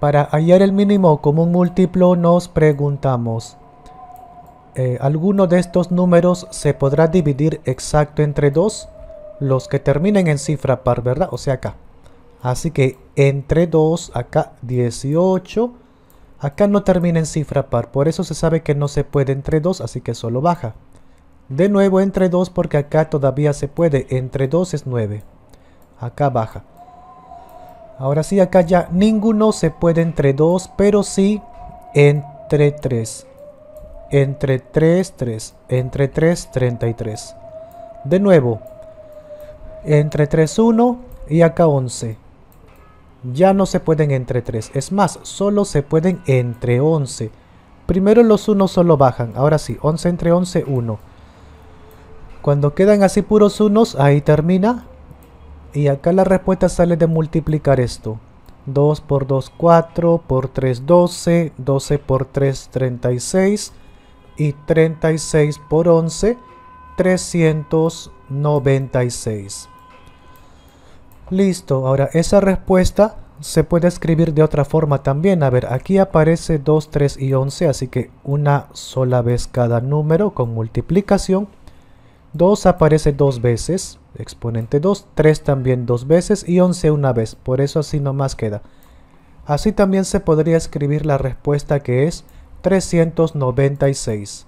Para hallar el mínimo común múltiplo nos preguntamos, eh, ¿alguno de estos números se podrá dividir exacto entre 2? Los que terminen en cifra par, ¿verdad? O sea, acá. Así que entre 2, acá 18, acá no termina en cifra par, por eso se sabe que no se puede entre 2, así que solo baja. De nuevo entre 2 porque acá todavía se puede, entre 2 es 9. Acá baja. Ahora sí, acá ya ninguno se puede entre 2, pero sí entre 3. Entre 3, 3. Entre 3, 33. De nuevo. Entre 3, 1 y acá 11. Ya no se pueden entre 3. Es más, solo se pueden entre 11. Primero los 1 solo bajan. Ahora sí, 11 entre 11, 1. Cuando quedan así puros unos, ahí termina. Y acá la respuesta sale de multiplicar esto. 2 por 2, 4, por 3, 12, 12 por 3, 36 y 36 por 11, 396. Listo, ahora esa respuesta se puede escribir de otra forma también. A ver, aquí aparece 2, 3 y 11, así que una sola vez cada número con multiplicación. 2 aparece dos veces, exponente 2, 3 también dos veces y 11 una vez, por eso así nomás queda. Así también se podría escribir la respuesta que es 396.